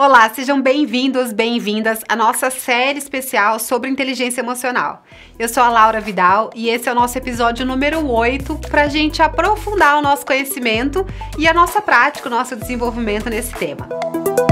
Olá, sejam bem-vindos, bem-vindas à nossa série especial sobre inteligência emocional. Eu sou a Laura Vidal e esse é o nosso episódio número 8 para a gente aprofundar o nosso conhecimento e a nossa prática, o nosso desenvolvimento nesse tema. Música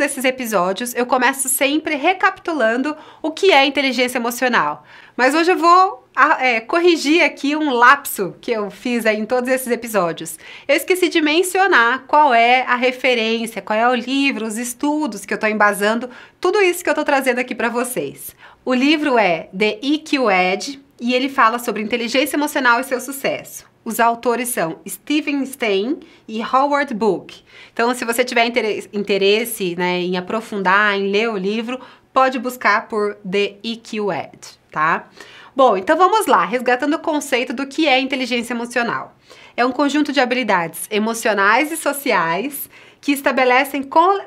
desses episódios, eu começo sempre recapitulando o que é inteligência emocional. Mas hoje eu vou é, corrigir aqui um lapso que eu fiz aí em todos esses episódios. Eu esqueci de mencionar qual é a referência, qual é o livro, os estudos que eu estou embasando, tudo isso que eu estou trazendo aqui para vocês. O livro é The EQ Edge e ele fala sobre inteligência emocional e seu sucesso. Os autores são Steven Stein e Howard Book. Então, se você tiver interesse né, em aprofundar, em ler o livro, pode buscar por The EQ Ed, tá? Bom, então vamos lá, resgatando o conceito do que é inteligência emocional. É um conjunto de habilidades emocionais e sociais que estabelecem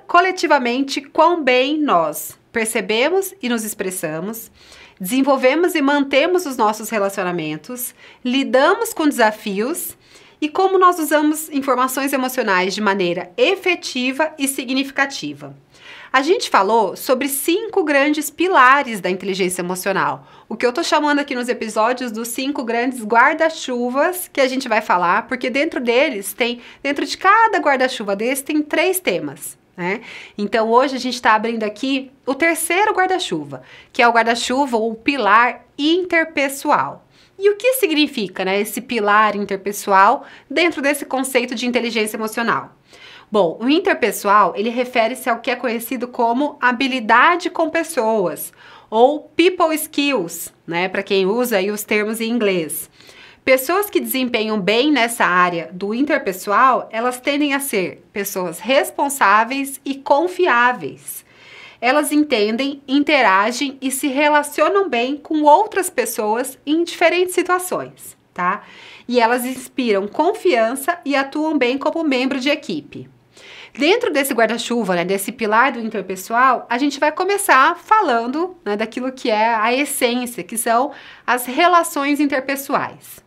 coletivamente quão bem nós percebemos e nos expressamos desenvolvemos e mantemos os nossos relacionamentos, lidamos com desafios e como nós usamos informações emocionais de maneira efetiva e significativa. A gente falou sobre cinco grandes pilares da inteligência emocional, o que eu estou chamando aqui nos episódios dos cinco grandes guarda-chuvas que a gente vai falar, porque dentro deles tem, dentro de cada guarda-chuva desse, tem três temas. Né? Então hoje a gente está abrindo aqui o terceiro guarda-chuva, que é o guarda-chuva ou pilar interpessoal. E o que significa né, esse pilar interpessoal dentro desse conceito de inteligência emocional? Bom, o interpessoal ele refere-se ao que é conhecido como habilidade com pessoas ou people skills, né, para quem usa aí os termos em inglês. Pessoas que desempenham bem nessa área do interpessoal, elas tendem a ser pessoas responsáveis e confiáveis. Elas entendem, interagem e se relacionam bem com outras pessoas em diferentes situações, tá? E elas inspiram confiança e atuam bem como membro de equipe. Dentro desse guarda-chuva, né, desse pilar do interpessoal, a gente vai começar falando né, daquilo que é a essência, que são as relações interpessoais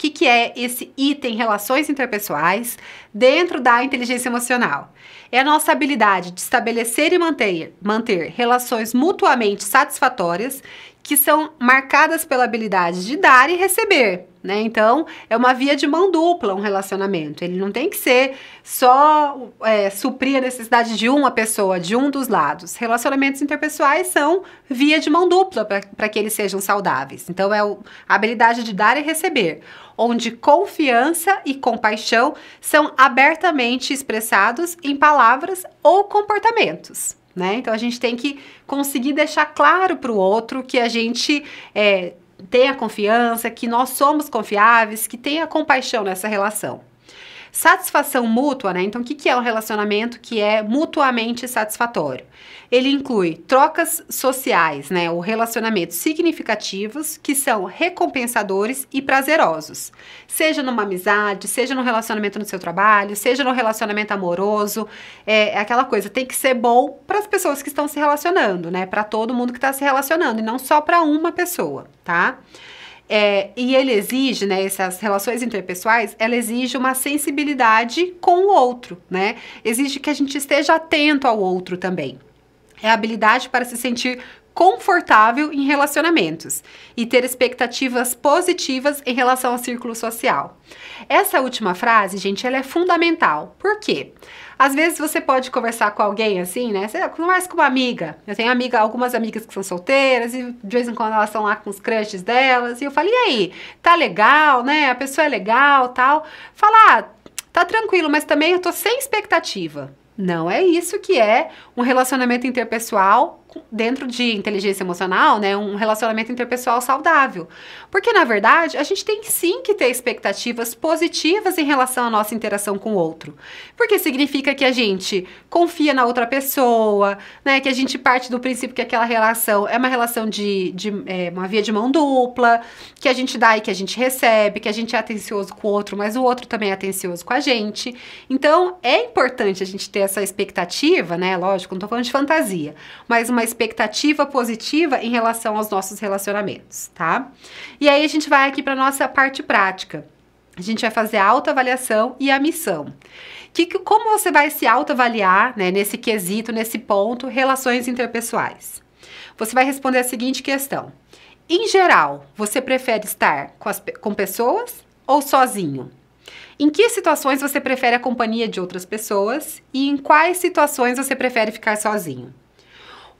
que, que é esse item relações interpessoais dentro da inteligência emocional. É a nossa habilidade de estabelecer e manter, manter relações mutuamente satisfatórias que são marcadas pela habilidade de dar e receber. Né? Então, é uma via de mão dupla um relacionamento. Ele não tem que ser só é, suprir a necessidade de uma pessoa, de um dos lados. Relacionamentos interpessoais são via de mão dupla para que eles sejam saudáveis. Então, é a habilidade de dar e receber, onde confiança e compaixão são abertamente expressados em palavras ou comportamentos né? Então a gente tem que conseguir deixar claro para o outro que a gente é, eh, tem a confiança, que nós somos confiáveis, que tem a compaixão nessa relação. Satisfação mútua, né? Então, o que, que é um relacionamento que é mutuamente satisfatório? Ele inclui trocas sociais, né? Ou relacionamentos significativos que são recompensadores e prazerosos. Seja numa amizade, seja no relacionamento no seu trabalho, seja no relacionamento amoroso. É, é aquela coisa, tem que ser bom para as pessoas que estão se relacionando, né? Para todo mundo que está se relacionando e não só para uma pessoa, tá? É, e ele exige, né, essas relações interpessoais, ela exige uma sensibilidade com o outro, né? Exige que a gente esteja atento ao outro também. É a habilidade para se sentir confortável em relacionamentos e ter expectativas positivas em relação ao círculo social. Essa última frase, gente, ela é fundamental. Por quê? Às vezes você pode conversar com alguém assim, né? Você conversa com uma amiga. Eu tenho amiga, algumas amigas que são solteiras e de vez em quando elas estão lá com os crushes delas. E eu falo, e aí? Tá legal, né? A pessoa é legal, tal. Fala, ah, tá tranquilo, mas também eu tô sem expectativa. Não é isso que é um relacionamento interpessoal dentro de inteligência emocional, né, um relacionamento interpessoal saudável. Porque na verdade, a gente tem sim que ter expectativas positivas em relação à nossa interação com o outro. Porque significa que a gente confia na outra pessoa, né, que a gente parte do princípio que aquela relação é uma relação de, de é, uma via de mão dupla, que a gente dá e que a gente recebe, que a gente é atencioso com o outro, mas o outro também é atencioso com a gente. Então, é importante a gente ter essa expectativa, né, lógico, não tô falando de fantasia, mas uma uma expectativa positiva em relação aos nossos relacionamentos, tá? E aí a gente vai aqui para nossa parte prática. A gente vai fazer a autoavaliação e a missão. Que, que, como você vai se autoavaliar né, nesse quesito, nesse ponto, relações interpessoais? Você vai responder a seguinte questão. Em geral, você prefere estar com, as, com pessoas ou sozinho? Em que situações você prefere a companhia de outras pessoas e em quais situações você prefere ficar sozinho?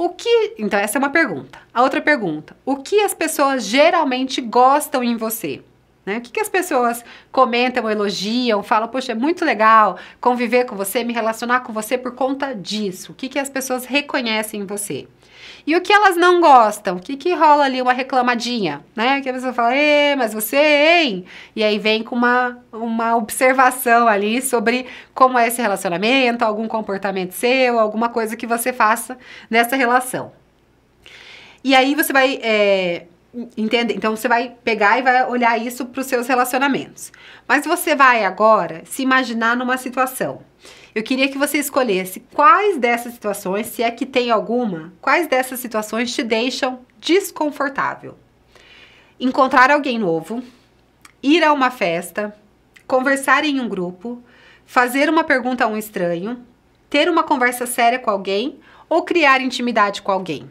O que. Então, essa é uma pergunta. A outra pergunta: o que as pessoas geralmente gostam em você? Né? O que, que as pessoas comentam, elogiam, falam, poxa, é muito legal conviver com você, me relacionar com você por conta disso. O que, que as pessoas reconhecem em você? E o que elas não gostam? O que, que rola ali uma reclamadinha, né? Que a pessoa fala, Ê, mas você, hein? E aí vem com uma, uma observação ali sobre como é esse relacionamento, algum comportamento seu, alguma coisa que você faça nessa relação. E aí você vai é, Entende? Então você vai pegar e vai olhar isso para os seus relacionamentos. Mas você vai agora se imaginar numa situação. Eu queria que você escolhesse quais dessas situações, se é que tem alguma, quais dessas situações te deixam desconfortável. Encontrar alguém novo, ir a uma festa, conversar em um grupo, fazer uma pergunta a um estranho, ter uma conversa séria com alguém ou criar intimidade com alguém.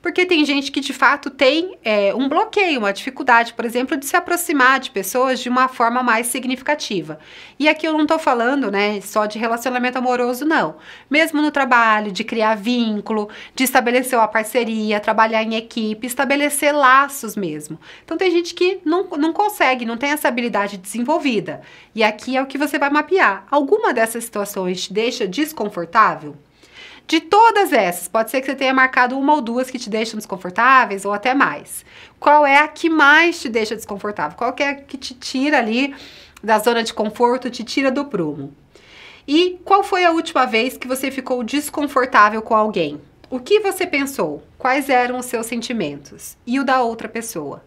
Porque tem gente que de fato tem é, um bloqueio, uma dificuldade, por exemplo, de se aproximar de pessoas de uma forma mais significativa. E aqui eu não estou falando né, só de relacionamento amoroso, não. Mesmo no trabalho, de criar vínculo, de estabelecer uma parceria, trabalhar em equipe, estabelecer laços mesmo. Então tem gente que não, não consegue, não tem essa habilidade desenvolvida. E aqui é o que você vai mapear. Alguma dessas situações te deixa desconfortável? De todas essas, pode ser que você tenha marcado uma ou duas que te deixam desconfortáveis ou até mais. Qual é a que mais te deixa desconfortável? Qual é a que te tira ali da zona de conforto, te tira do prumo? E qual foi a última vez que você ficou desconfortável com alguém? O que você pensou? Quais eram os seus sentimentos? E o da outra pessoa?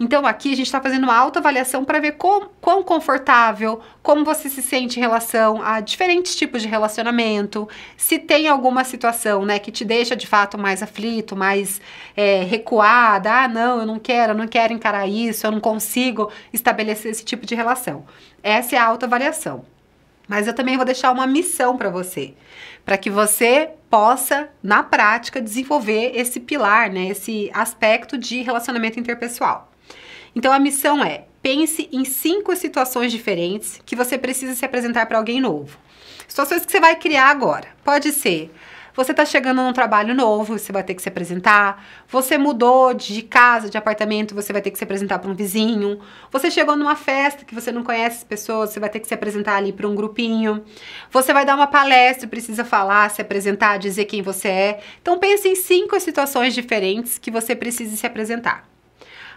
Então aqui a gente está fazendo uma autoavaliação para ver com, quão confortável, como você se sente em relação a diferentes tipos de relacionamento, se tem alguma situação, né, que te deixa de fato mais aflito, mais é, recuada, ah, não, eu não quero, eu não quero encarar isso, eu não consigo estabelecer esse tipo de relação. Essa é a autoavaliação. Mas eu também vou deixar uma missão para você, para que você possa, na prática, desenvolver esse pilar, né, esse aspecto de relacionamento interpessoal. Então a missão é: pense em cinco situações diferentes que você precisa se apresentar para alguém novo. Situações que você vai criar agora. Pode ser você está chegando num trabalho novo, você vai ter que se apresentar. Você mudou de casa, de apartamento, você vai ter que se apresentar para um vizinho. Você chegou numa festa que você não conhece as pessoas, você vai ter que se apresentar ali para um grupinho. Você vai dar uma palestra, precisa falar, se apresentar, dizer quem você é. Então pense em cinco situações diferentes que você precisa se apresentar.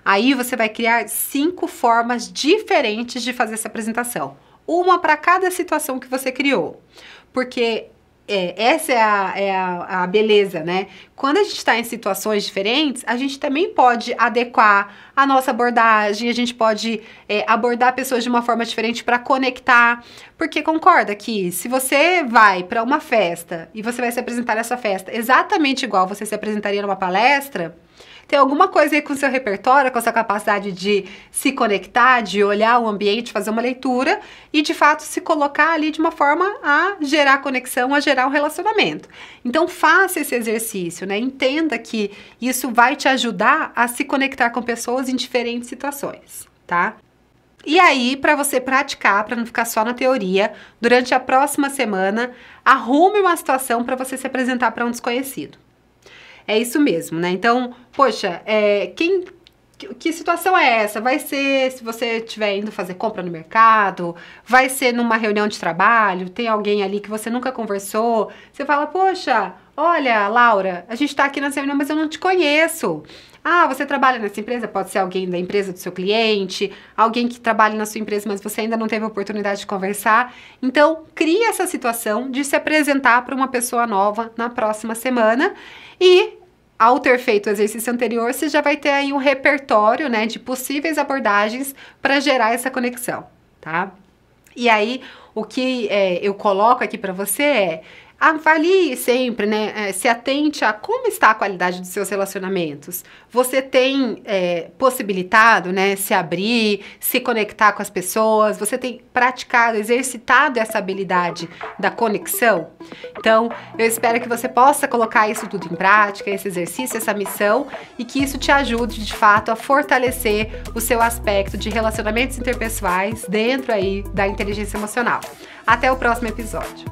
Aí você vai criar cinco formas diferentes de fazer essa apresentação. Uma para cada situação que você criou. Porque é, essa é, a, é a, a, beleza, né? Quando a gente está em situações diferentes, a gente também pode adequar a nossa abordagem, a gente pode é, abordar pessoas de uma forma diferente para conectar. Porque concorda que se você vai para uma festa e você vai se apresentar nessa festa exatamente igual você se apresentaria numa palestra, ter alguma coisa aí com o seu repertório, com a sua capacidade de se conectar, de olhar o ambiente, fazer uma leitura e de fato se colocar ali de uma forma a gerar conexão, a gerar um relacionamento. Então faça esse exercício, né? Entenda que isso vai te ajudar a se conectar com pessoas em diferentes situações, tá? E aí, para você praticar, para não ficar só na teoria, durante a próxima semana, arrume uma situação para você se apresentar para um desconhecido. É isso mesmo, né? Então, poxa, é, quem que, que situação é essa? Vai ser se você estiver indo fazer compra no mercado, vai ser numa reunião de trabalho, tem alguém ali que você nunca conversou, você fala, poxa, olha, Laura, a gente está aqui na reunião, mas eu não te conheço. Ah, você trabalha nessa empresa? Pode ser alguém da empresa do seu cliente, alguém que trabalha na sua empresa, mas você ainda não teve oportunidade de conversar. Então, crie essa situação de se apresentar para uma pessoa nova na próxima semana e ao ter feito o exercício anterior, você já vai ter aí um repertório, né, de possíveis abordagens para gerar essa conexão, tá? E aí, o que é, eu coloco aqui para você é avalie sempre, né? Eh, se atente a como está a qualidade dos seus relacionamentos. Você tem é, possibilitado, né? Se abrir, se conectar com as pessoas. Você tem praticado, exercitado essa habilidade da conexão. Então, eu espero que você possa colocar isso tudo em prática, esse exercício, essa missão, e que isso te ajude de fato a fortalecer o seu aspecto de relacionamentos interpessoais dentro aí da inteligência emocional. Até o próximo episódio.